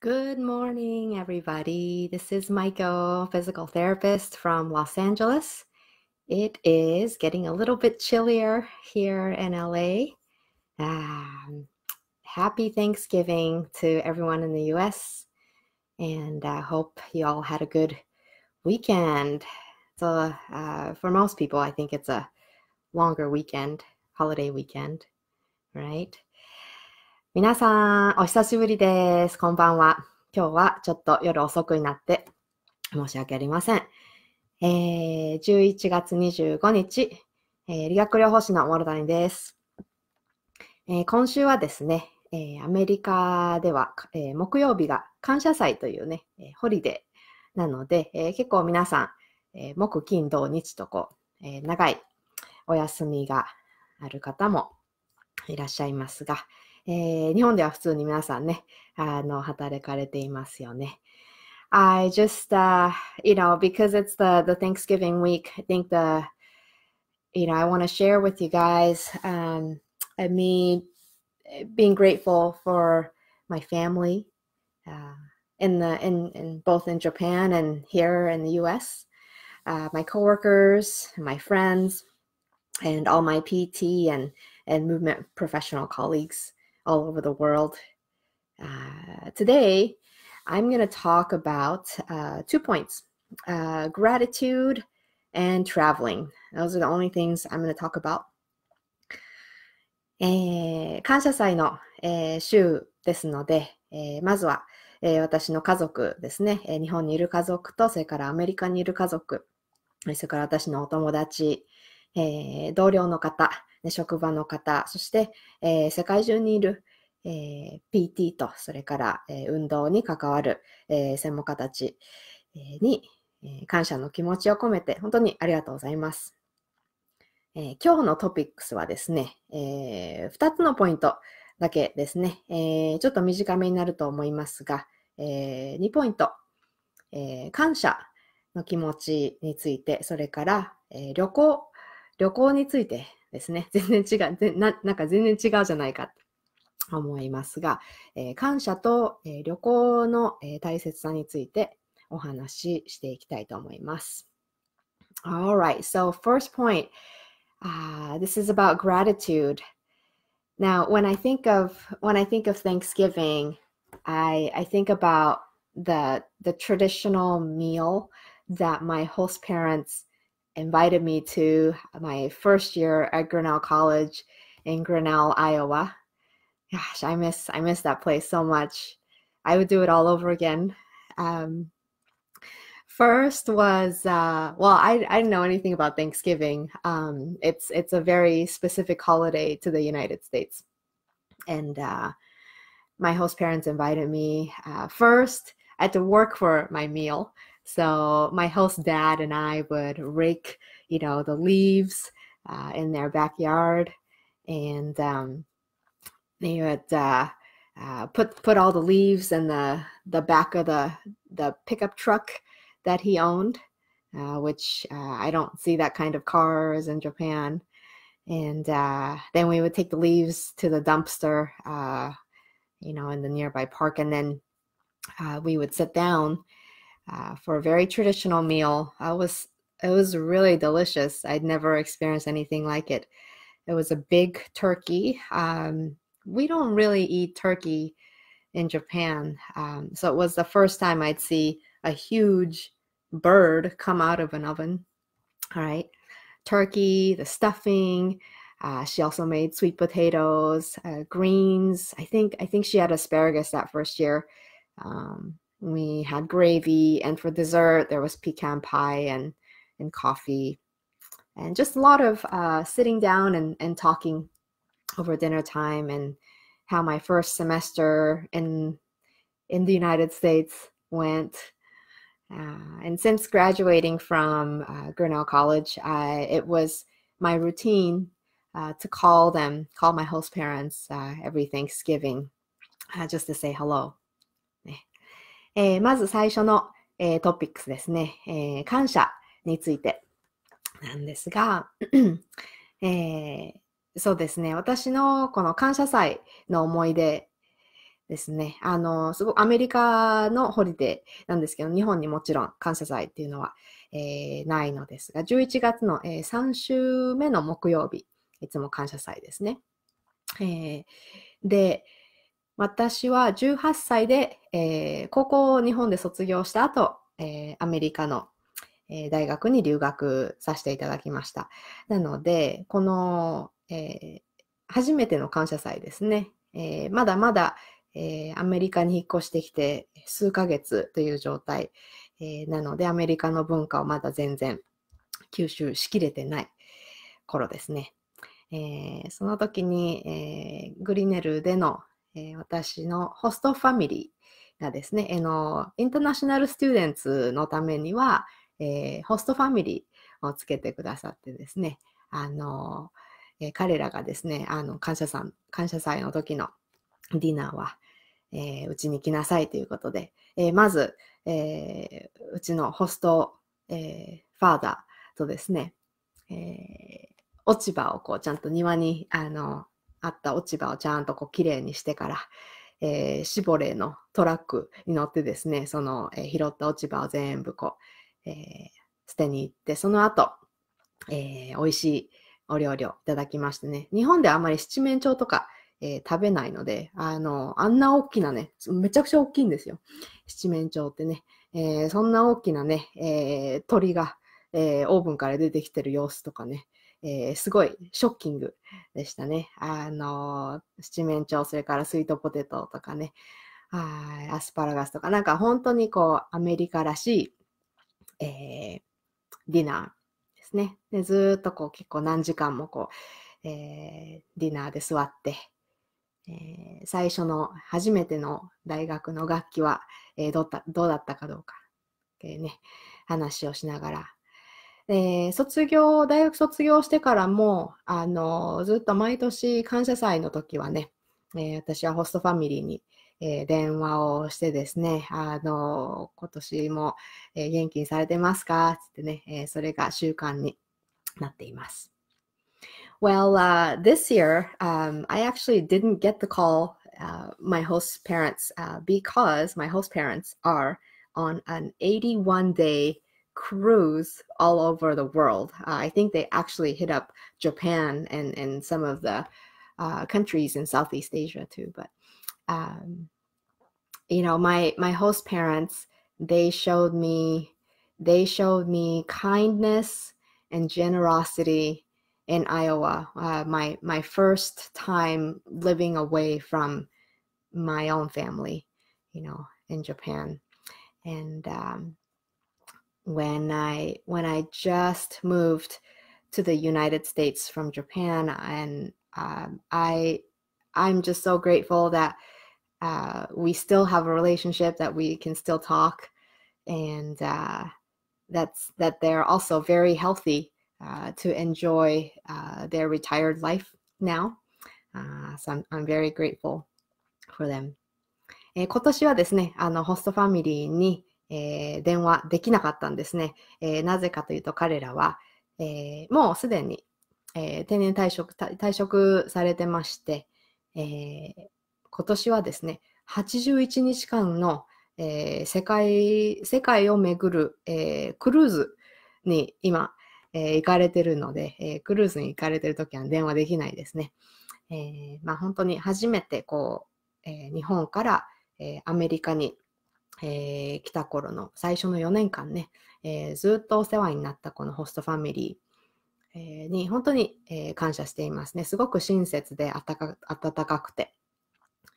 Good morning, everybody. This is Michael, physical therapist from Los Angeles. It is getting a little bit chillier here in LA. Um, happy Thanksgiving to everyone in the US, and I hope you all had a good weekend. So, uh, for most people, I think it's a longer weekend, holiday weekend, right? 皆さん、お久しぶりです。こんばんは。今日はちょっと夜遅くになって申し訳ありません。えー、11月25日、えー、理学療法士のモルダニです、えー、今週はですね、えー、アメリカでは、えー、木曜日が感謝祭というね、えホリデーなので、え結構皆さん、え木、金、土、日とこう、え長いお休みがある方もいらっしゃいますが、えー、日本では普通に皆さんね、あの、働かれていますよね。I just, uh, you know, because it's the, the Thanksgiving week, I think the, you know, I want to share with you guys um, me eh, being grateful for my family uh, in the in, in both in Japan and here in the U.S. Uh, my coworkers, my friends, and all my PT and and movement professional colleagues. all over the world. Uh, today, I'm going to talk about uh, two points uh, gratitude and traveling. Those are the only things I'm going to talk about. えー、感謝祭の、えー、週ですので、えー、まずは、えー、私の家族ですね、えー、日本にいる家族と、それからアメリカにいる家族、それから私のお友達、えー、同僚の方、ね、職場の方、そして、えー、世界中にいる、えー、PT と、それから、えー、運動に関わる、え専門家たちに、え感謝の気持ちを込めて、本当にありがとうございます。え今日のトピックスはですね、え2つのポイントだけですね、えちょっと短めになると思いますが、え2ポイント、え感謝の気持ちについて、それから、え旅行、旅行についてですね。全然違う、ぜななんか全然違うじゃないかと思いますが、えー、感謝と、えー、旅行の、えー、大切さについてお話ししていきたいと思います。Alright, so first point, uh, this is about gratitude. Now, when I think of when I think of Thanksgiving, I I think about the the traditional meal that my host parents invited me to my first year at Grinnell College in Grinnell, Iowa. Gosh, I miss I miss that place so much. I would do it all over again. Um, first was uh, well, I, I didn't know anything about Thanksgiving. Um, it's it's a very specific holiday to the United States, and uh, my host parents invited me uh, first. I had to work for my meal, so my host dad and I would rake, you know, the leaves uh, in their backyard, and um, they would uh, uh, put put all the leaves in the the back of the the pickup truck that he owned, uh, which uh, I don't see that kind of cars in Japan. And uh, then we would take the leaves to the dumpster, you know, in the nearby park, and then we would sit down uh, for a very traditional meal. I was it was really delicious. I'd never experienced anything like it. It was a big turkey. Um, we don't really eat turkey in Japan, um, so it was the first time I'd see a huge bird come out of an oven. All right, turkey, the stuffing. Uh, she also made sweet potatoes, uh, greens. I think I think she had asparagus that first year. Um, we had gravy and for dessert there was pecan pie and and coffee and just a lot of uh, sitting down and, and talking over dinner time and how my first semester in in the united states went uh, and since graduating from uh, Grinnell College, I, it was my routine uh, to call them, call my host parents uh, every Thanksgiving uh, just to say hello. えー、まず最初の、えー、トピックスですね、えー、感謝についてなんですが、えそうですね、私のこの感謝祭の思い出ですね、あの、すごくアメリカのホリデーなんですけど、日本にもちろん感謝祭っていうのは、えないのですが、11月の、え3週目の木曜日、いつも感謝祭ですね。えで、私は18歳で、えー、高校を日本で卒業した後、えー、アメリカの、えー、大学に留学させていただきました。なので、この、え初めての感謝祭ですね。えまだまだ、えアメリカに引っ越してきて数ヶ月という状態、えなので、アメリカの文化をまだ全然吸収しきれてない頃ですね。えその時に、えグリネルでのえー、私のホストファミリーがですね、えのインターナショナルスチューデンツのためには、えー、ホストファミリーをつけてくださってですね、あのえー、彼らがですね、あの感謝さん感謝祭の時のディナーは、えうちに来なさいということで、えまず、えうちのホスト、えファーダーとですね、え落ち葉をこうちゃんと庭にあのあった落ち葉をちゃんとこう綺れにしてから、えー、シボレーのトラックに乗ってですね、その、えー、拾った落ち葉を全部こう、えー、捨てに行って、その後、えー、美味しいお料理をいただきましてね、日本ではあまり七面鳥とか、え食べないので、あの、あんな大きなね、めちゃくちゃ大きいんですよ。七面鳥ってね、えそんな大きなね、え鳥が、えオーブンから出てきてる様子とかね、えー、すごいショッキングでしたね。あの七面鳥、それからスイートポテトとかね、はい、アスパラガスとか、なんか本当にこう、アメリカらしい、えー、ディナーですね。でずっとこう、結構何時間もこう、えー、ディナーで座って、えー、最初の初めての大学の楽器は、えー、どうだったかどうか、えーね、話をしながら、えー、卒業、大学卒業してからも、あの、ずっと毎年感謝祭の時はね、えー、私はホストファミリーに、えー、電話をしてですね、あの、今年も、え元気にされてますかつってね、えそれが習慣になっています。Well, uh, this year, um, I actually didn't get the call, uh, my host parents, uh, because my host parents are on an 81 day cruise all over the world. Uh, I think they actually hit up Japan and, and some of the uh, countries in Southeast Asia too. But um, you know, my my host parents they showed me they showed me kindness and generosity in Iowa. Uh, my my first time living away from my own family, you know, in Japan, and um, when I when I just moved to the United States from Japan, and um, I I'm just so grateful that uh, we still have a relationship, that we can still talk, and uh, that's that they're also very healthy uh, to enjoy uh, their retired life now. Uh, so I'm, I'm very grateful for them. えー、今年はですね、あの、ホストファミリーに、eh, えー、電話できなかったんですね。えー、なぜかというと彼らは、えー、もうすでに、え定年退職退職されてまして、え今年はですね、81日間の、え世界世界を巡る、えクルーズに今、え行かれてるので、えクルーズに行かれてる時は電話できないですね。えまあ、本当に初めてこう、え日本から、えアメリカにえー、来た頃の最初の4年間ね、えー、ずっとお世話になったこのホストファミリー、えー、に本当に、えー、感謝していますね。すごく親切で温かかくて、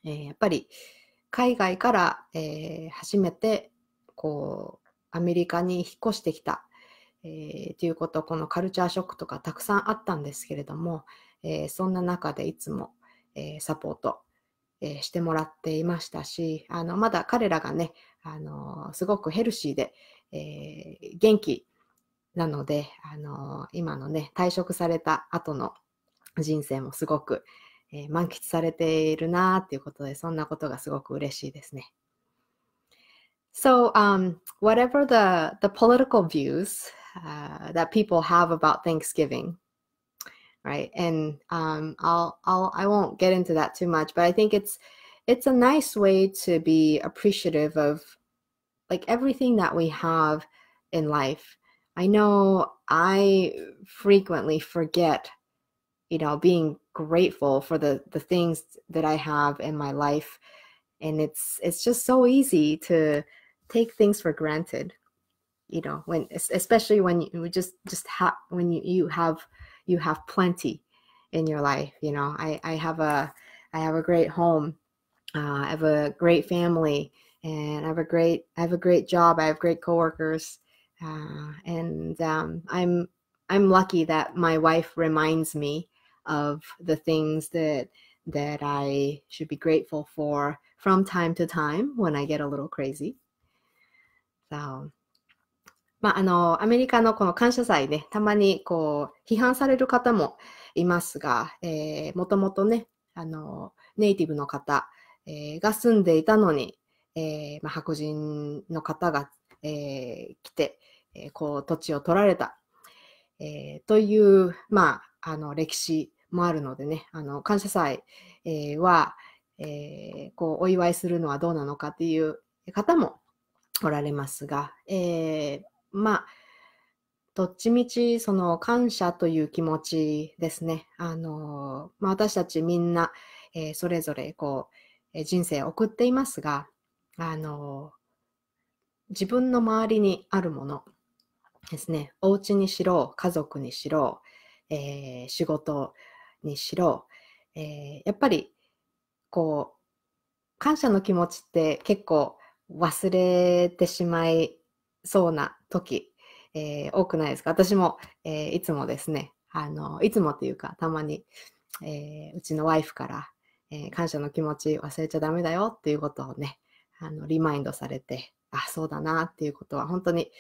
えー、やっぱり海外から、えー、初めてこうアメリカに引っ越してきた、えー、ていうことこのカルチャーショックとかたくさんあったんですけれども、えー、そんな中でいつも、えー、サポートえー、してもらっていましたし、あの、まだ彼らがね、あの、すごくヘルシーで、えー、元気なので、あの、今のね、退職された後の人生もすごく、えー、満喫されているなっていうことで、そんなことがすごく嬉しいですね。So, um, whatever the, the political views uh, that people have about Thanksgiving, right and um, I'll, I'll i won't get into that too much but i think it's it's a nice way to be appreciative of like everything that we have in life i know i frequently forget you know being grateful for the the things that i have in my life and it's it's just so easy to take things for granted you know when especially when you just just have when you, you have you have plenty in your life. You know, I, I have a I have a great home. Uh, I have a great family, and I have a great I have a great job. I have great coworkers, uh, and um, I'm I'm lucky that my wife reminds me of the things that that I should be grateful for from time to time when I get a little crazy. So まあ、あの、アメリカのこの感謝祭ね、たまにこう、批判される方もいますが、えー、もともとね、あの、ネイティブの方、えー、が住んでいたのに、えー、まあ、白人の方が、えー、来て、えこう、土地を取られた、えという、まあ、あの、歴史もあるのでね、あの、感謝祭、えは、えこう、お祝いするのはどうなのかっていう方もおられますが、えー、まあ、どっちみち、その感謝という気持ちですね。あの、まあ、私たちみんな、えー、それぞれこう、えー、人生を送っていますが、あの、自分の周りにあるものですね。お家にしろ、家族にしろ、えー、仕事にしろ、えやっぱり、こう、感謝の気持ちって結構忘れてしまいそうな時、えー、多くないですか私も、えー、いつもですね、あの、いつもというか、たまに、えー、うちのワイフから、え感謝の気持ち忘れちゃダメだよっていうことをね、あの、リマインドされて、あ、そうだなっていうことは本当に、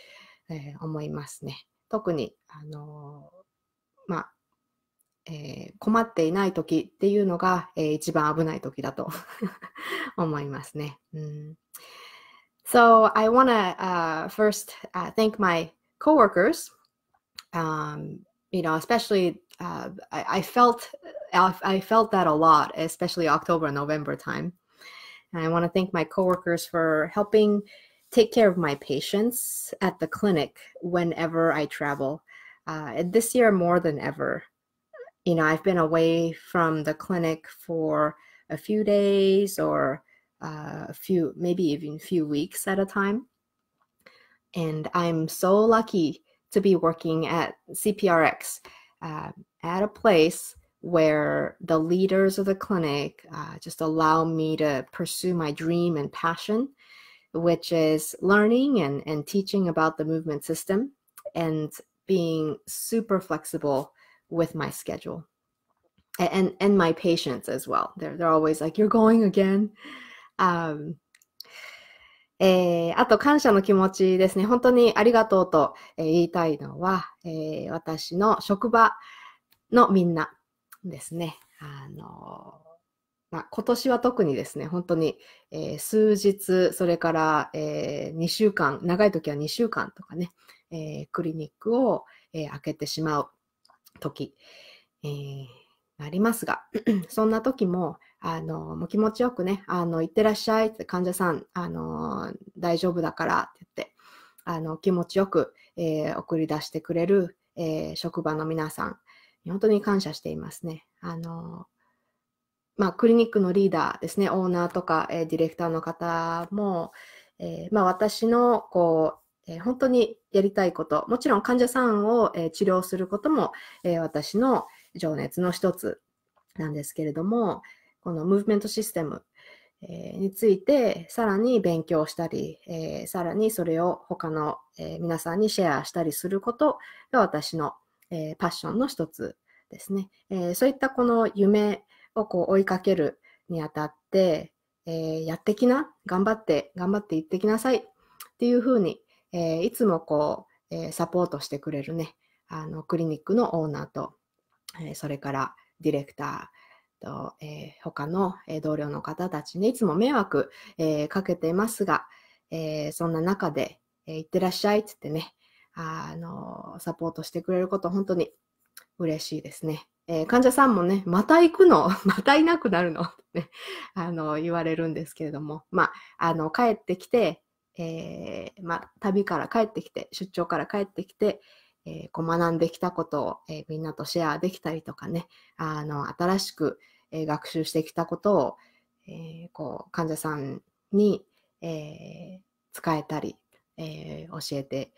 え思いますね。特に、あのまあ、えー、困っていない時っていうのが、えー、一番危ない時だと 思いますね。うん So I want to uh, first uh, thank my coworkers. Um, you know, especially uh, I, I, felt uh, I felt that a lot, especially October November time. And I want to thank my coworkers for helping take care of my patients at the clinic whenever I travel. Uh, this year more than ever, you know, I've been away from the clinic for a few days or uh, a few, maybe even few weeks at a time. And I'm so lucky to be working at CPRX uh, at a place where the leaders of the clinic uh, just allow me to pursue my dream and passion, which is learning and, and teaching about the movement system and being super flexible with my schedule and, and, and my patients as well. They're, they're always like, you're going again. あえー、あと感謝の気持ちですね。本当にありがとうと、言いたいのは、えー、私の職場のみんなですね。あのまあ、今年は特にですね、本当に、え数日、それから、え2週間、長い時は2週間とかね、えクリニックを、え開けてしまう時、えありますが、そんな時も、あの、もう気持ちよくね、あの、いってらっしゃいって患者さん、あの、大丈夫だからって言って、あの、気持ちよく、えー、送り出してくれる、えー、職場の皆さん、本当に感謝していますね。あの、まあ、クリニックのリーダーですね、オーナーとか、えー、ディレクターの方も、えまあ、私の、こう、え本当にやりたいこと、もちろん患者さんを、え治療することも、え私の、情熱の一つなんですけれども、このムーブメントシステムについてさらに勉強したり、さらにそれを他の、皆さんにシェアしたりすることが私の、パッションの一つですね、そういったこの夢をこう追いかけるにあたって、やってきな頑張って頑張って行ってきなさいっていうふうに、いつもこう、サポートしてくれるねあのクリニックのオーナーとえそれからディレクター、と、えー、他の、え同僚の方たちにいつも迷惑、えー、かけていますが、えー、そんな中で、えー、いってらっしゃいっつってね、あのサポートしてくれること本当に嬉しいですね。え患者さんもね、また行くの またいなくなるのね、あの言われるんですけれども、まあ、あの帰ってきて、えまあ、旅から帰ってきて、出張から帰ってきて、えー、こう学んできたことを、えー、みんなとシェアできたりとかね、あの、新しく、えー、学習してきたことを、えこう、患者さんに、え使えたり、え教えて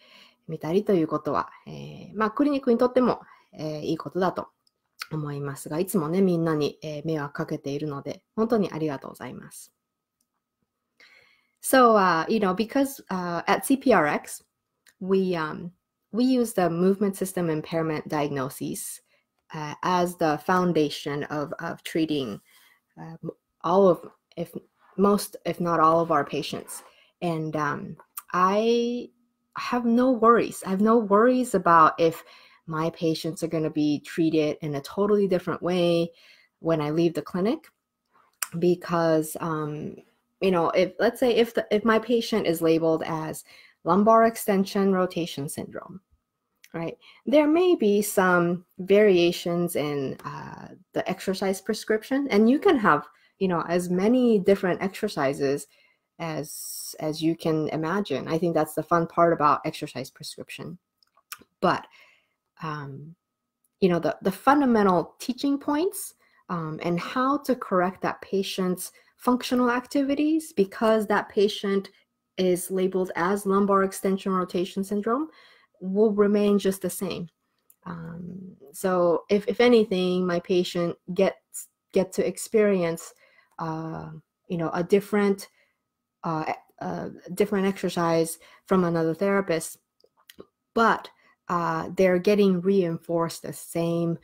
みたりということは、えまあ、クリニックにとっても、えいいことだと思いますが、いつもね、みんなに、え迷惑かけているので、本当にありがとうございます。So, uh, you know, because uh, at CPRX, we um, we use the movement system impairment diagnoses uh, as the foundation of, of treating uh, all of, if most, if not all of our patients. And um, I have no worries. I have no worries about if my patients are going to be treated in a totally different way when I leave the clinic because, um, you know, if let's say if the, if my patient is labeled as lumbar extension rotation syndrome, right? There may be some variations in uh, the exercise prescription, and you can have, you know, as many different exercises as as you can imagine. I think that's the fun part about exercise prescription. But um, you know, the the fundamental teaching points um, and how to correct that patient's functional activities because that patient is labeled as lumbar extension rotation syndrome will remain just the same. Um, so if, if anything, my patient gets get to experience uh, you know a different uh, uh different exercise from another therapist, but uh, they're getting reinforced the same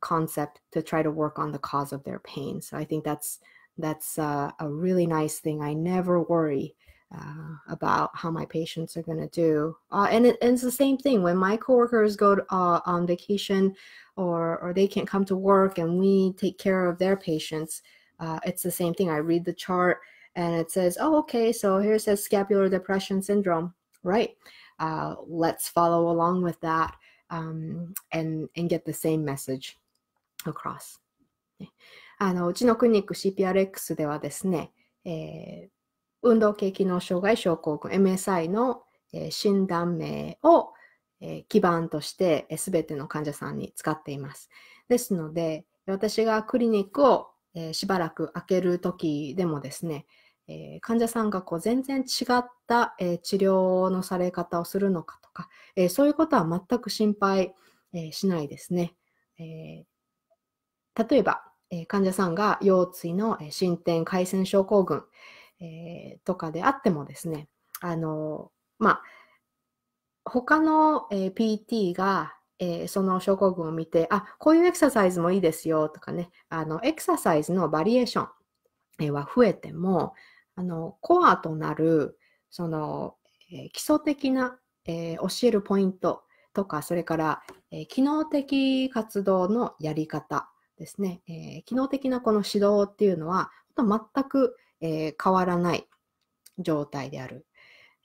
concept to try to work on the cause of their pain. So I think that's that's uh, a really nice thing. I never worry uh, about how my patients are going to do. Uh, and, it, and, it's the same thing when my coworkers go to, uh, on vacation or, or they can't come to work and we take care of their patients, uh, it's the same thing. I read the chart and it says, oh, okay, so here's a scapular depression syndrome, right? Uh, let's follow along with that um, and, and get the same message across. あのうちのクリニック CPRX ではですね、えー、運動系機能障害症候群 MSI の、え診断名を、え基盤としてすべ、えての患者さんに使っています。ですので、私がクリニックを、えしばらく開ける時でもですね、え患者さんがこう全然違った、え治療のされ方をするのかとか、えそういうことは全く心配、しないですね。え例えば、え患者さんが腰椎の進展回線症候群、えー、とかであってもですね、あの、まあ、他の、えー、PT が、えー、その症候群を見て、あ、こういうエクササイズもいいですよとかね、あの、エクササイズのバリエーションは増えても、あの、コアとなる、その、え基礎的な、え教えるポイントとか、それから、え機能的活動のやり方ですね、え機能的なこの指導っていうのは、全くえー、変わらない状態である。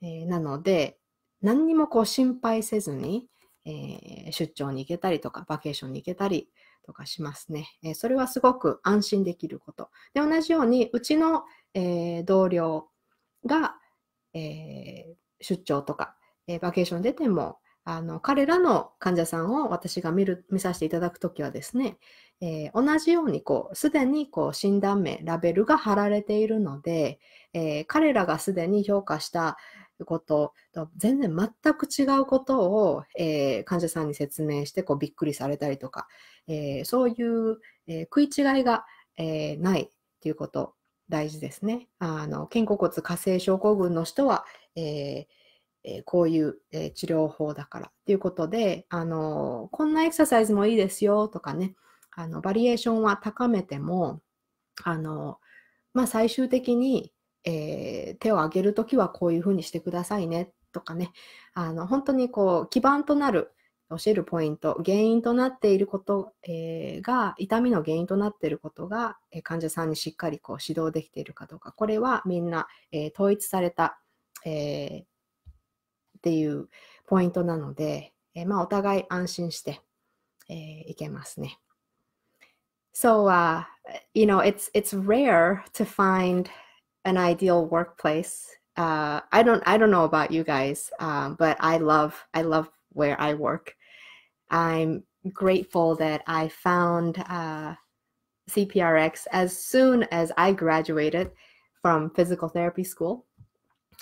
えー、なので、何にもこう心配せずに、えー、出張に行けたりとか、バケーションに行けたりとかしますね。えそれはすごく安心できること。で、同じように、うちの、え同僚が、え出張とか、えバケーション出ても、あの彼らの患者さんを私が見る見させていただくときはですね、えー、同じようにこう、すでにこう診断名、ラベルが貼られているので、えー、彼らがすでに評価したことと全然全く違うことを、えー、患者さんに説明してこうびっくりされたりとか、えそういう、え食い違いが、えないっていうこと大事ですね。あの肩甲骨火星症候群の人は、えーえこういう、え治療法だからっていうことで、あのこんなエクササイズもいいですよとかね、あのバリエーションは高めても、あのまあ、最終的に、えー、手を挙げるときはこういうふうにしてくださいねとかね、あの本当にこう基盤となる教えるポイント、原因となっていること、えー、が、痛みの原因となっていることが、えー、患者さんにしっかりこう指導できているかどうか、これはみんな、えー、統一された、えー、っていうポイントなので、えまあ、お互い安心して、えいけますね。So, uh, you know, it's it's rare to find an ideal workplace. Uh, I don't I don't know about you guys, uh, but I love I love where I work. I'm grateful that I found CPRX as soon as I graduated from physical therapy school.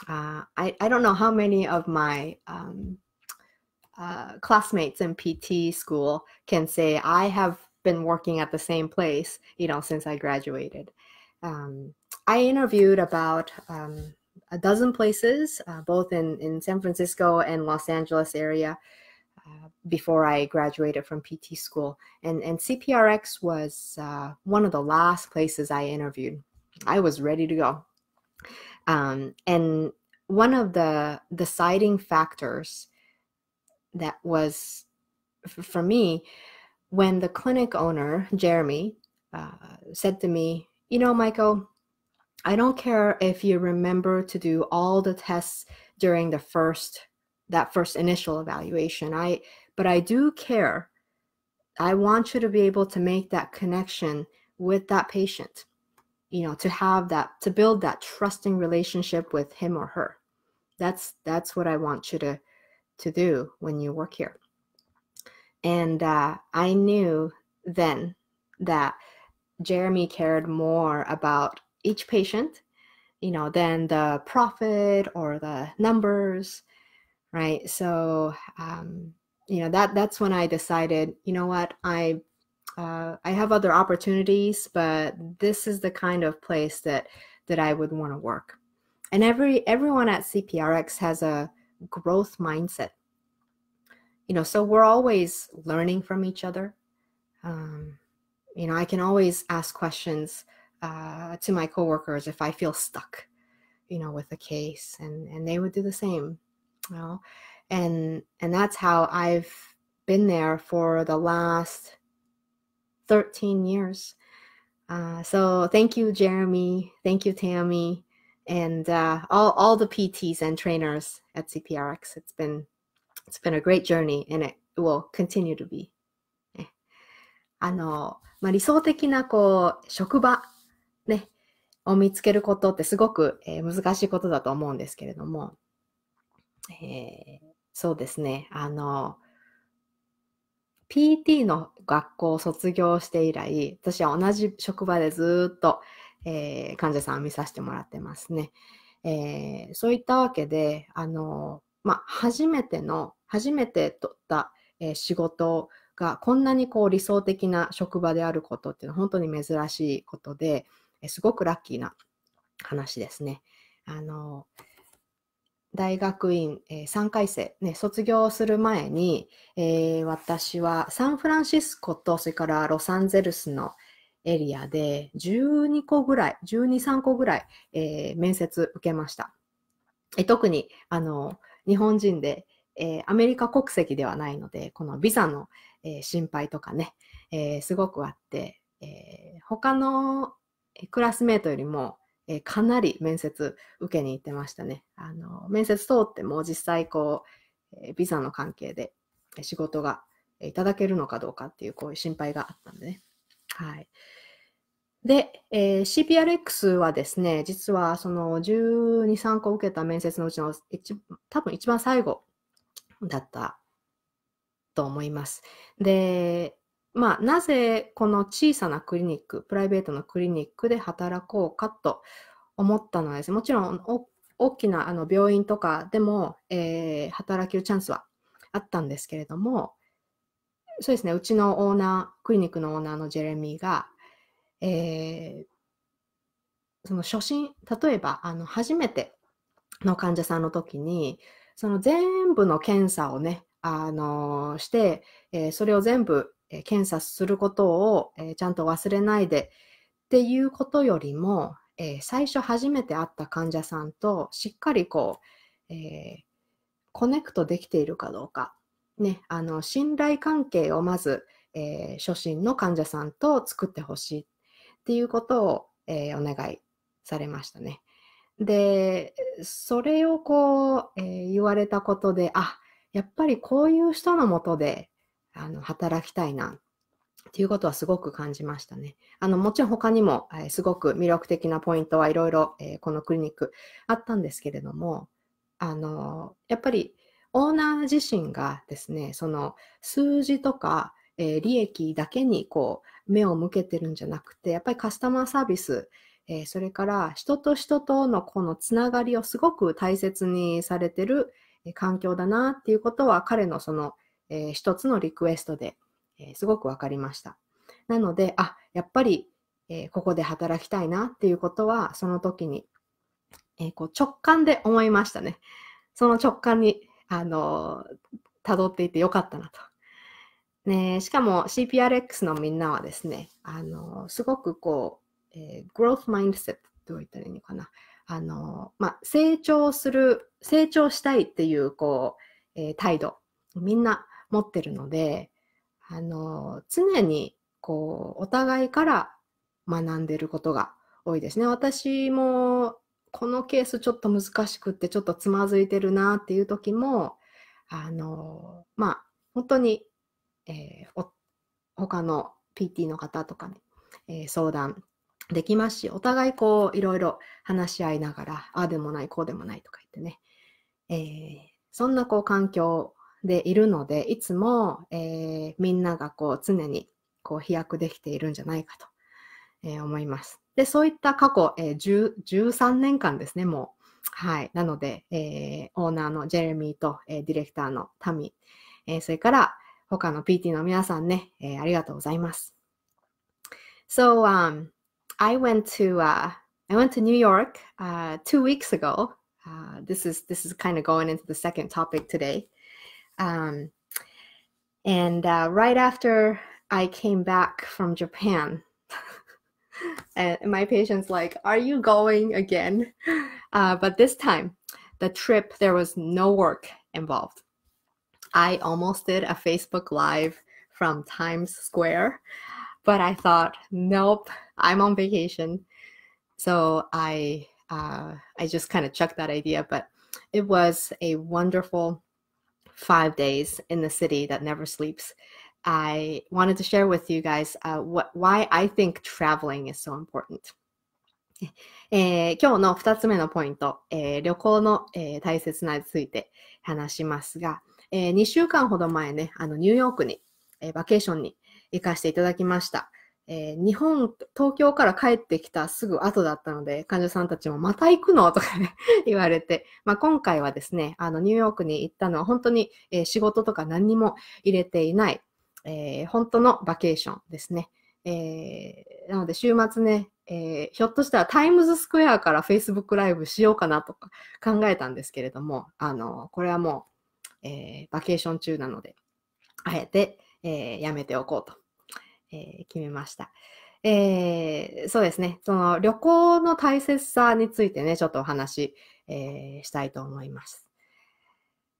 Uh, I, I don't know how many of my um, uh, classmates in PT school can say I have been working at the same place, you know, since I graduated. Um, I interviewed about um, a dozen places, uh, both in, in San Francisco and Los Angeles area, uh, before I graduated from PT school. And, and CPRX was uh, one of the last places I interviewed. I was ready to go. Um, and one of the deciding factors that was f- for me when the clinic owner, Jeremy, uh, said to me, You know, Michael, I don't care if you remember to do all the tests during the first that first initial evaluation. I but I do care. I want you to be able to make that connection with that patient you know to have that to build that trusting relationship with him or her that's that's what i want you to to do when you work here and uh, i knew then that jeremy cared more about each patient you know than the profit or the numbers right so um, you know that that's when i decided you know what i uh, I have other opportunities, but this is the kind of place that that I would want to work. And every everyone at CPRX has a growth mindset. You know, so we're always learning from each other. Um, you know, I can always ask questions uh, to my coworkers if I feel stuck, you know, with a case, and and they would do the same. You know, and and that's how I've been there for the last 13 years. Uh, so thank you, Jeremy. Thank you, Tammy, and uh, all all the PTs and trainers at CPRX. It's been it's been a great journey, and it will continue to be. ね、あの、まあ、理想的なこう職場ねを見つけることってすごく、えー、難しいことだと思うんですけれども、えー、そうですね。あの eh. PT の学校を卒業して以来、私は同じ職場でずっと、えー、患者さんを見させてもらってますね。えー、そういったわけで、あの、まあ、初めての、初めて取った、えー、仕事がこんなにこう理想的な職場であることっていうのは本当に珍しいことで、えすごくラッキーな話ですね。あの、大学院、えー、3回生、ね、卒業する前に、えー、私はサンフランシスコとそれからロサンゼルスのエリアで12個ぐらい、12、3個ぐらい、えー、面接受けました。え特にあの日本人で、えアメリカ国籍ではないので、このビザの、え心配とかね、えすごくあって、え他のクラスメートよりもえー、かなり面接受けに行ってましたね。あの、面接通っても実際こう、えー、ビザの関係で仕事がいただけるのかどうかっていうこういう心配があったんでね。はい。で、えー、CPRX はですね、実はその12、3個受けた面接のうちの多分一番最後だったと思います。で、まあ、なぜこの小さなクリニック、プライベートのクリニックで働こうかと思ったのはですね、もちろん大きなあの病院とかでも、えー、働けるチャンスはあったんですけれども、そうですね、うちのオーナー、クリニックのオーナーのジェレミーが、えー、その初心、例えばあの初めての患者さんの時に、その全部の検査をね、あのして、えー、それを全部え検査することを、えちゃんと忘れないでっていうことよりも、え最初初めて会った患者さんとしっかりこう、えー、コネクトできているかどうか、ね、あの信頼関係をまず、えー、初心の患者さんと作ってほしいっていうことを、えー、お願いされましたね。でそれをこう、え言われたことであやっぱりこういう人のもとであの働きたいなっていうことはすごく感じましたね。あのもちろん他にも、えー、すごく魅力的なポイントはいろいろこのクリニックあったんですけれどもあのやっぱりオーナー自身がですねその数字とか、えー、利益だけにこう目を向けてるんじゃなくてやっぱりカスタマーサービスえー、それから人と人とのこのつながりをすごく大切にされてる環境だなっていうことは彼のそのえー、一つのリクエストで、えー、すごく分かりました。なので、あ、やっぱり、えー、ここで働きたいなっていうことは、その時に、えー、こう直感で思いましたね。その直感に、あのー、辿っていてよかったなと。ね、しかも CPRX のみんなはですね、あのー、すごくこう、えー、growth mindset どう言ったらいいのかな。あの、まあ、成長する、成長したいっていう、こう、えー、態度。みんな持ってるので、あの、常に、こう、お互いから学んでることが多いですね。私も、このケースちょっと難しくって、ちょっとつまずいてるなっていう時も、あの、まあ、本当に、えー、他の PT の方とかに、えー、相談できますし、お互いこう、いろいろ話し合いながら、ああでもない、こうでもないとか言ってね、えー、そんなこう環境でいるので、いつも、えー、みんながこう常にこう飛躍できているんじゃないかと、えー、思います。で、そういった過去、えー、13年間ですね、もう。はい。なので、えー、オーナーのジェレミーと、えディレクターのタミ、えそれから他の PT の皆さんね、えありがとうございます。So, um, I went to, uh, I went to New York uh, two weeks ago. Uh, this is this is kind of going into the second topic today. Um, and uh, right after I came back from Japan, and my patient's like, "Are you going again?" Uh, but this time, the trip there was no work involved. I almost did a Facebook Live from Times Square, but I thought, nope, I'm on vacation, so I uh, I just kind of chucked that idea. But it was a wonderful five days in the city that never sleeps, I wanted to share with you guys uh, what, why I think traveling is so important. えー、今日の2つ目のポイント、えー、旅行の、えー、大切なについて話しますが、え2週間ほど前ね、あのニューヨークに、えバケーションに行かせていただきました。えー、日本、東京から帰ってきたすぐ後だったので、患者さんたちもまた行くのとか、ね、言われて、まあ、今回はですね、あの、ニューヨークに行ったのは本当に、えー、仕事とか何にも入れていない、えー、本当のバケーションですね。えなので週末ね、えひょっとしたらタイムズスクエアから Facebook ライブしようかなとか考えたんですけれども、あの、これはもう、えバケーション中なので、あえて、えやめておこうとえー、決めました。えー、そうですね。その旅行の大切さについてね、ちょっとお話し、えー、したいと思います。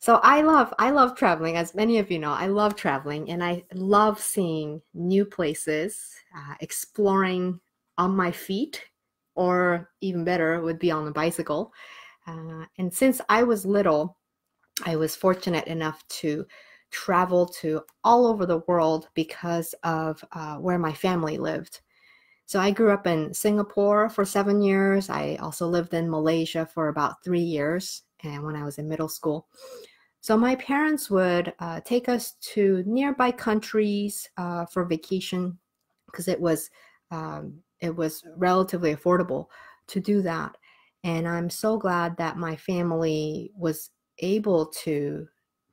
So I love, I love traveling. As many of you know, I love traveling and I love seeing new places, uh, exploring on my feet, or even better, would be on a bicycle. Uh, and since I was little, I was fortunate enough to travel to all over the world because of uh, where my family lived. So I grew up in Singapore for seven years. I also lived in Malaysia for about three years, and when I was in middle school. So my parents would uh, take us to nearby countries uh, for vacation because it was um, it was relatively affordable to do that. And I'm so glad that my family was able to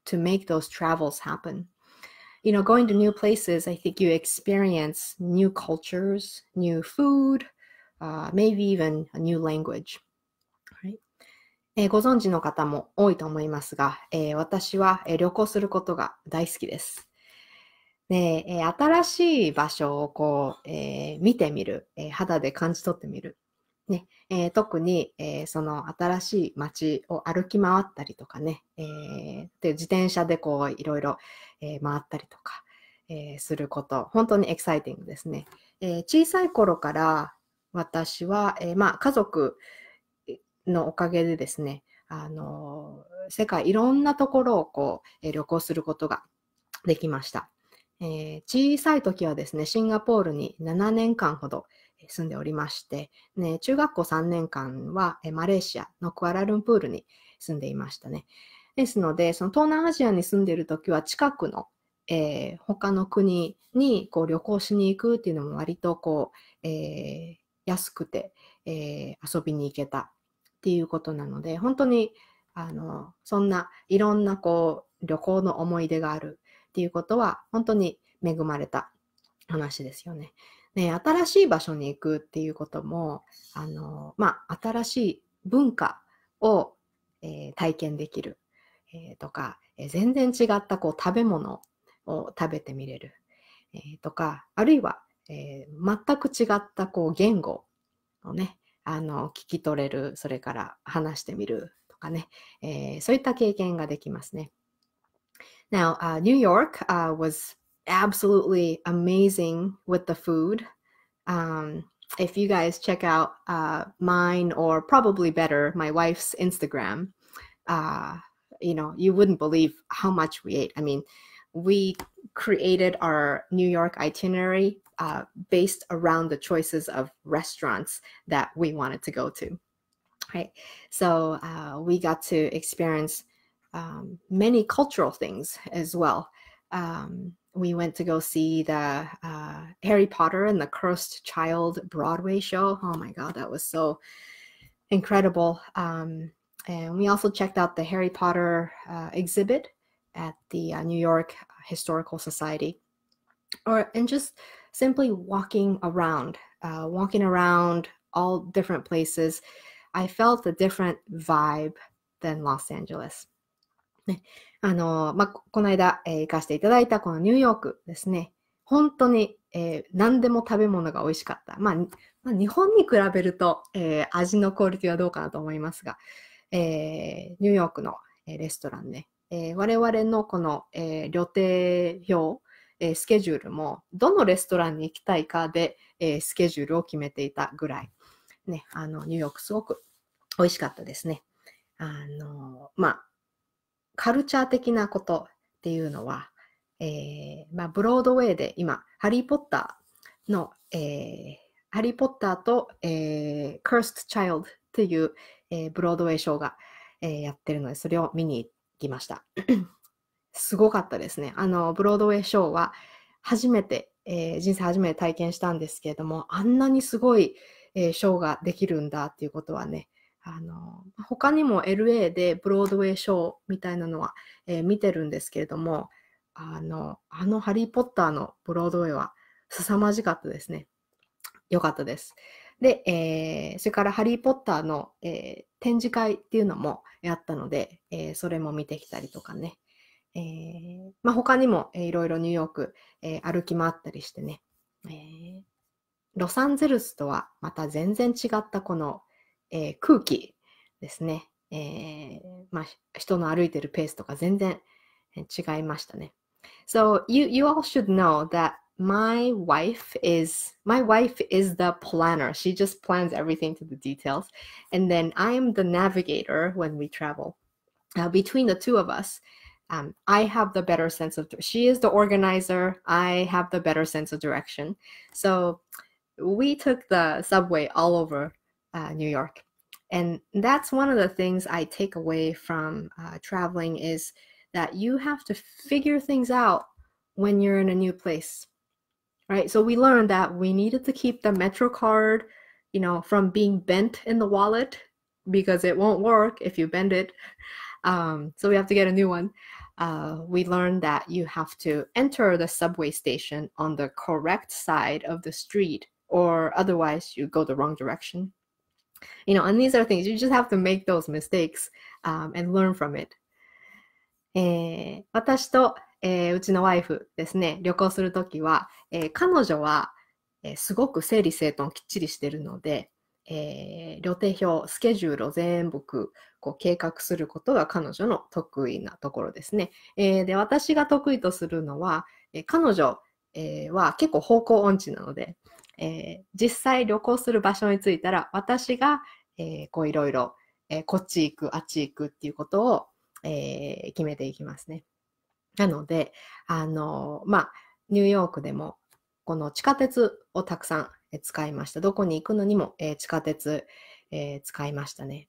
to make those travels happen you know going to new places i think you experience new cultures new food uh, maybe even a new language えー、ご存知の方も多いと思いますが、えー、私は、えー、旅行することが大好きです。で、え新しい場所をこう、え見てみる、え肌で感じ取ってみる。ねえー、特に、えー、その新しい街を歩き回ったりとかね、えー、で自転車でこういろいろ、え回ったりとか、えすること本当にエキサイティングですね、え小さい頃から私は、えまあ、家族のおかげでですねあの世界いろんなところをこう、え旅行することができました、え小さい時はですねシンガポールに7年間ほど、住んでおりまして、ね、中学校3年間はマレーシアのクアラルンプールに住んでいましたね。ですので、その東南アジアに住んでいる時は近くの、えー、他の国にこう旅行しに行くっていうのも割とこう、えー、安くて、えー、遊びに行けたっていうことなので、本当にあのそんないろんなこう旅行の思い出があるっていうことは本当に恵まれた話ですよね。ね、新しい場所に行くっていうことも、あの、まあ、新しい文化を、えー、体験できる、えー、とか、えー、全然違ったこう食べ物を食べてみれる、えー、とか、あるいは、え全く違ったこう言語をね、あの、聞き取れる、それから話してみるとかね、えそういった経験ができますね。Now,、uh, New York、uh, was absolutely amazing with the food. Um, if you guys check out uh, mine or probably better, my wife's Instagram, uh, you know, you wouldn't believe how much we ate. I mean, we created our New York itinerary uh, based around the choices of restaurants that we wanted to go to. Right. So uh, we got to experience um, many cultural things as well. Um, we went to go see the uh, Harry Potter and the Cursed Child Broadway show. Oh my God, that was so incredible. Um, and we also checked out the Harry Potter uh, exhibit at the uh, New York Historical Society. Or, and just simply walking around, uh, walking around all different places, I felt a different vibe than Los Angeles. ね、あの、まあ、この間、えー、行かせていただいたこのニューヨークですね。本当に、えー、何でも食べ物が美味しかった。まあ、まあ、日本に比べると、えー、味のクオリティはどうかなと思いますが、えニューヨークの、えレストランね、え我々のこの、え旅程表、えスケジュールも、どのレストランに行きたいかで、えスケジュールを決めていたぐらい、ね、あの、ニューヨークすごく美味しかったですね。あの、まあ、カルチャー的なことっていうのは、えー、まあ、ブロードウェイで今、ハリー・ポッターの、えー、ハリー・ポッターと、えー、Cursed Child という、えー、ブロードウェイショーが、えー、やってるので、それを見に行きました。すごかったですね。あの、ブロードウェイショーは初めて、えー、人生初めて体験したんですけれども、あんなにすごい、えー、ショーができるんだっていうことはね、あの、他にも LA でブロードウェイショーみたいなのは、えー、見てるんですけれども、あの、あのハリー・ポッターのブロードウェイは凄まじかったですね。よかったです。で、えー、それからハリー・ポッターの、えー、展示会っていうのもやったので、えそれも見てきたりとかね。えー、まあ、他にも、えー、いろいろニューヨーク、えー、歩き回ったりしてね、えロサンゼルスとはまた全然違ったこのえー、空気ですね、えーまあ、人の歩いてるペースとか全然違いましたね。So you, you all should know that my wife is my wife is the planner. She just plans everything to the details, and then I am the navigator when we travel. Uh, between the two of us, um, I have the better sense of. She is the organizer. I have the better sense of direction. So we took the subway all over uh, New York. And that's one of the things I take away from uh, traveling is that you have to figure things out when you're in a new place. Right? So we learned that we needed to keep the MetroCard, you know, from being bent in the wallet because it won't work if you bend it. Um, so we have to get a new one. Uh, we learned that you have to enter the subway station on the correct side of the street, or otherwise you go the wrong direction. You know, and these are things you just have to make those mistakes、um, and learn from it. えー、私と、えー、うちのワイフですね、旅行するときは、えー、彼女は、えー、すごく整理整頓きっちりしてるので、えー、旅程表、スケジュールを全部こう計画することが彼女の得意なところですね。えー、で、私が得意とするのは、えー、彼女、えー、は結構方向音痴なので、えー、実際旅行する場所に着いたら、私が、えー、こういろいろ、えー、こっち行く、あっち行くっていうことを、えー、決めていきますね。なので、あのー、まあ、ニューヨークでも、この地下鉄をたくさん、え使いました。どこに行くのにも、えー、地下鉄、えー、使いましたね。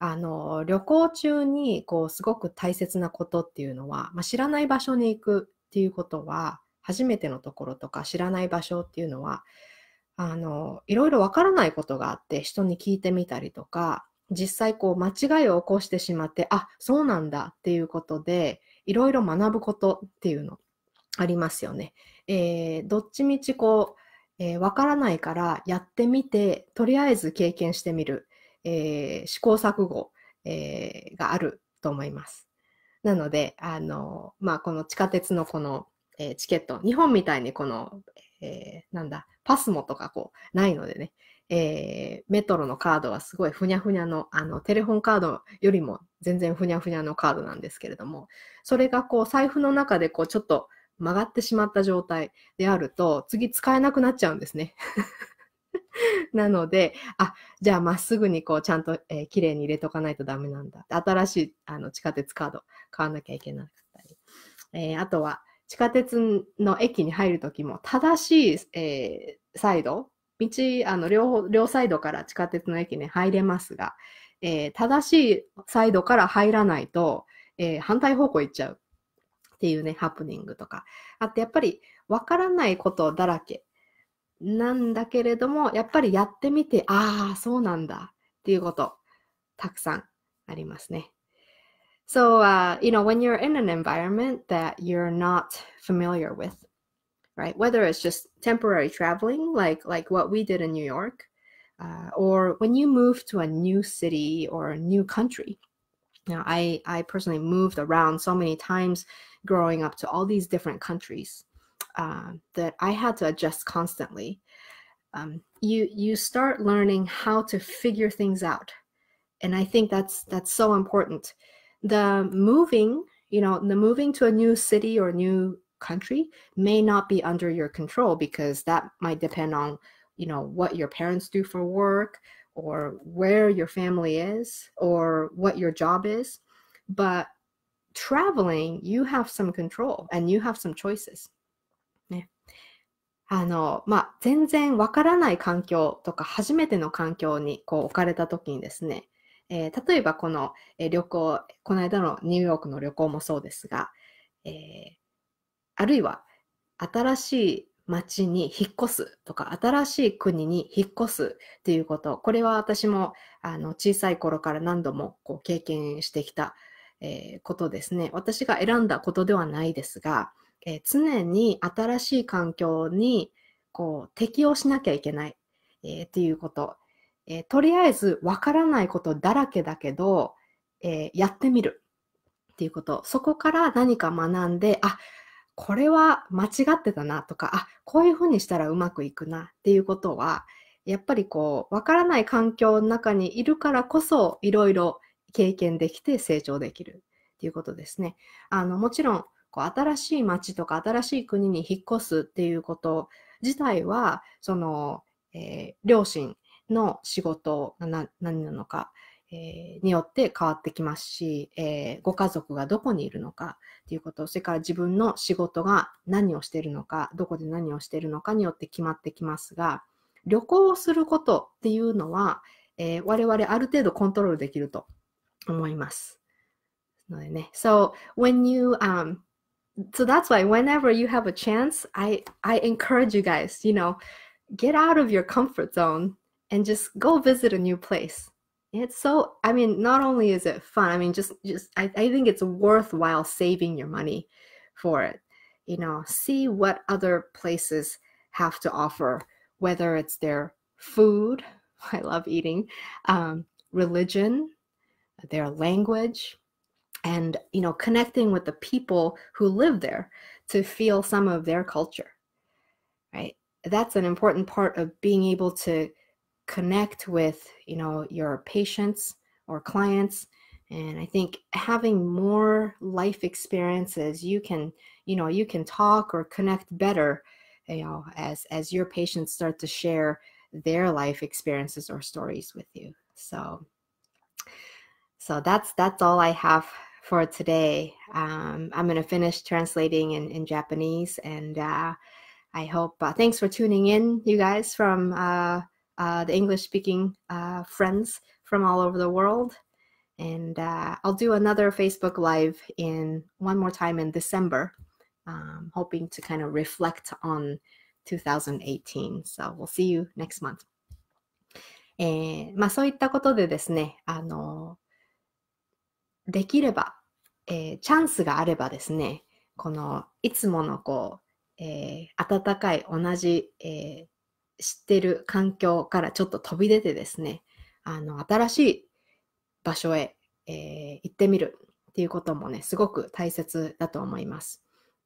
あの旅行中にこうすごく大切なことっていうのは、まあ、知らない場所に行くっていうことは初めてのところとか知らない場所っていうのはあの、いろいろわからないことがあって人に聞いてみたりとか、実際こう間違いを起こしてしまって、あ、そうなんだっていうことで、いろいろ学ぶことっていうのありますよね。えー、どっちみちこう、えー、わからないからやってみて、とりあえず経験してみる、えー、試行錯誤、えー、があると思います。なので、あの、まあ、この地下鉄のこの、えー、チケット、日本みたいにこの、えー、なんだ、パスモとかこう、ないのでね、えー、メトロのカードはすごいふにゃふにゃの、あの、テレホンカードよりも全然ふにゃふにゃのカードなんですけれども、それがこう、財布の中でこう、ちょっと曲がってしまった状態であると、次使えなくなっちゃうんですね。なので、あ、じゃあまっすぐにこうちゃんと、えー、綺麗に入れとかないとダメなんだ。新しいあの地下鉄カード買わなきゃいけなかったり。えー、あとは、地下鉄の駅に入るときも、正しい、えー、サイド、道、あの両、両サイドから地下鉄の駅に入れますが、えー、正しいサイドから入らないと、えー、反対方向行っちゃうっていうね、ハプニングとか。あと、やっぱり、わからないことだらけなんだけれども、やっぱりやってみて、ああ、そうなんだっていうこと、たくさんありますね。So, uh, you know, when you're in an environment that you're not familiar with, right? Whether it's just temporary traveling, like like what we did in New York, uh, or when you move to a new city or a new country. You know, I I personally moved around so many times growing up to all these different countries uh, that I had to adjust constantly. Um, you you start learning how to figure things out, and I think that's that's so important the moving, you know, the moving to a new city or new country may not be under your control because that might depend on, you know, what your parents do for work or where your family is or what your job is. But traveling, you have some control and you have some choices. あの、まあ、全然わからない環境とか、初めての環境にこう置かれた時にですね、えー、例えばこの、え旅行、この間のニューヨークの旅行もそうですが、えー、あるいは新しい町に引っ越すとか、新しい国に引っ越すということ、これは私もあの小さい頃から何度もこう経験してきた、えー、ことですね。私が選んだことではないですが、えー、常に新しい環境にこう適応しなきゃいけない、えー、っていうこと。えー、とりあえずわからないことだらけだけど、えー、やってみるっていうこと。そこから何か学んで、あ、これは間違ってたなとか、あ、こういうふうにしたらうまくいくなっていうことは、やっぱりこう、わからない環境の中にいるからこそ、いろいろ経験できて成長できるっていうことですね。あの、もちろん、こう、新しい町とか新しい国に引っ越すっていうこと自体は、その、えー、両親、の仕事が何なのか、えー、によって変わってきますし、えー、ご家族がどこにいるのかっていうこと、それから自分の仕事が何をしているのか、どこで何をしているのかによって決まってきますが、旅行をすることっていうのは、えー、我々ある程度コントロールできると思います。のでね、so when you、um, so that's why whenever you have a chance, I I encourage you guys, you know, get out of your comfort zone and just go visit a new place. It's so, I mean, not only is it fun, I mean, just, just, I, I think it's worthwhile saving your money for it. You know, see what other places have to offer, whether it's their food, I love eating, um, religion, their language, and, you know, connecting with the people who live there to feel some of their culture, right? That's an important part of being able to connect with you know your patients or clients and i think having more life experiences you can you know you can talk or connect better you know as as your patients start to share their life experiences or stories with you so so that's that's all i have for today um, i'm going to finish translating in, in japanese and uh, i hope uh, thanks for tuning in you guys from uh, uh, the English speaking uh, friends from all over the world. And uh, I'll do another Facebook Live in one more time in December, um, hoping to kind of reflect on 2018. So we'll see you next month. えー、まあそういったことでですね、あの、できれば、えー、チャンスがあればですね、このいつものこう、えー、温かい同じ、えー、eh, 知ってる環境からちょっと飛び出てですね、あの、新しい場所へ、えー、行ってみるっていうこともね、すごく大切だと思います。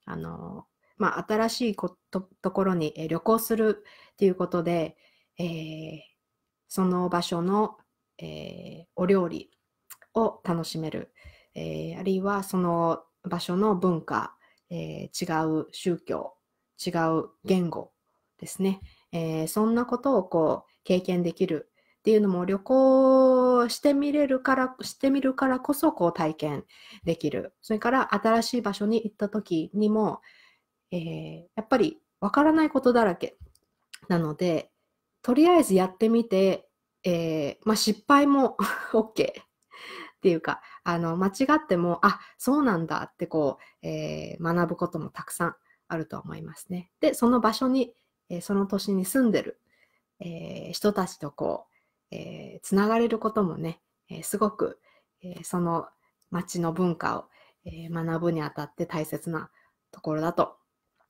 あの、まあ、新しいことところに旅行するっていうことで、えー、その場所の、えー、お料理を楽しめる、えー、あるいはその場所の文化、え違う宗教、違う言語ですね、えー、そんなことをこう経験できるっていうのも旅行してみれるから、してみるからこそこう体験できる。それから新しい場所に行った時にも、えー、やっぱりわからないことだらけなので、とりあえずやってみて、えー、まあ、失敗も OK っていうか、あの、間違っても、あ、そうなんだってこう、えー、学ぶこともたくさんあると思いますね。で、その場所にえその年に住んでる、え人たちとこう、えつながれることもね、えすごく、えその町の文化を、え学ぶにあたって大切なところだと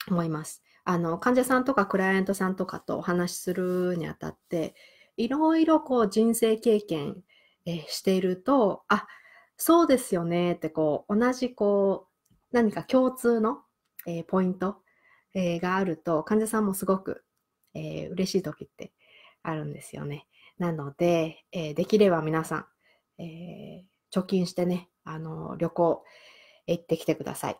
思います。あの患者さんとかクライアントさんとかとお話しするにあたっていろいろこう人生経験、えしているとあそうですよねってこう同じこう何か共通の、えー、ポイントえー、があると患者さんもすごく、えー、嬉しい時ってあるんですよね。なので、えー、できれば皆さん、えー、貯金してね、あの旅行行ってきてください。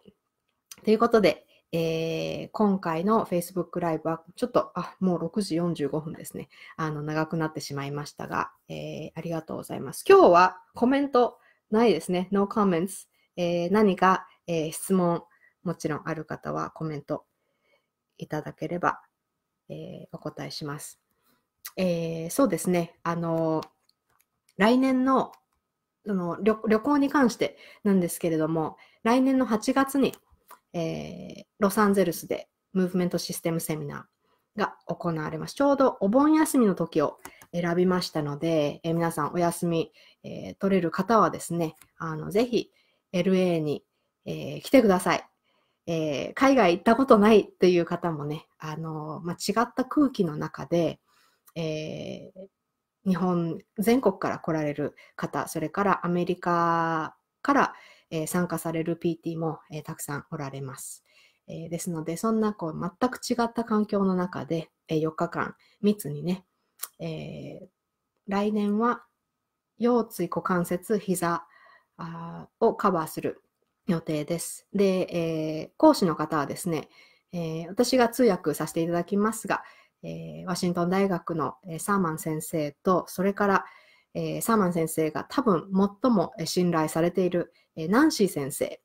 ということで、えー、今回の Facebook ライブはちょっと、あ、もう6時45分ですね。あの、長くなってしまいましたが、えー、ありがとうございます。今日はコメントないですね。No comments。えー、何か、え質問、もちろんある方はコメントいただければ、えー、お答えします。えー、そうですね、あの来年のその旅行に関してなんですけれども、来年の8月に、えー、ロサンゼルスでムーブメントシステムセミナーが行われます。ちょうどお盆休みの時を選びましたので、えー、皆さんお休み、えー、取れる方はですね、あのぜひ LA に、えー、来てください。えー、海外行ったことないという方もね、あのまあ、違った空気の中で、えー、日本全国から来られる方、それからアメリカから、えー、参加される PT も、えー、たくさんおられます。えー、ですので、そんなこう全く違った環境の中で、え4日間密にね、え来年は腰椎股関節膝をカバーする予定です。で、えー、講師の方はですね、えー、私が通訳させていただきますが、えー、ワシントン大学のサーマン先生と、それから、えー、サーマン先生が多分最も信頼されている、えー、ナンシー先生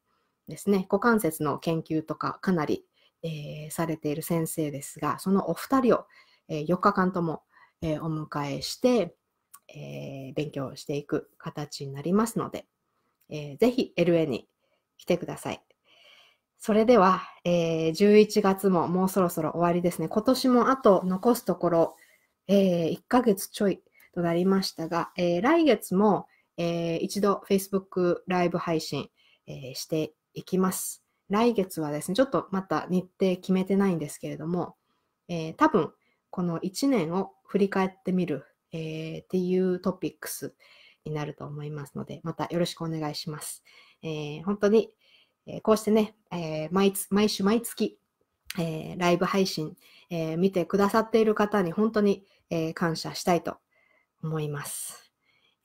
ですね、股関節の研究とかかなり、えー、されている先生ですが、そのお二人を、えー、4日間とも、えー、お迎えして、えー、勉強していく形になりますので、えー、ぜひ LA に来てください。それでは、えー、11月ももうそろそろ終わりですね。今年もあと残すところ、えー、1ヶ月ちょいとなりましたが、えー、来月も、えー、一度 Facebook ライブ配信、えー、していきます。来月はですね、ちょっとまた日程決めてないんですけれども、えー、多分この1年を振り返ってみる、えー、っていうトピックスになると思いますので、またよろしくお願いします。えー、本当に、えー、こうしてね、えー、毎毎週毎月、えー、ライブ配信、えー、見てくださっている方に本当に、えー、感謝したいと思います。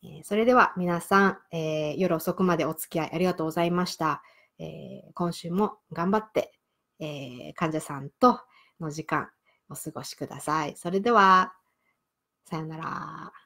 えー、それでは皆さん、えー、夜遅くまでお付き合いありがとうございました。えー、今週も頑張って、えー、患者さんとの時間お過ごしください。それでは、さよなら。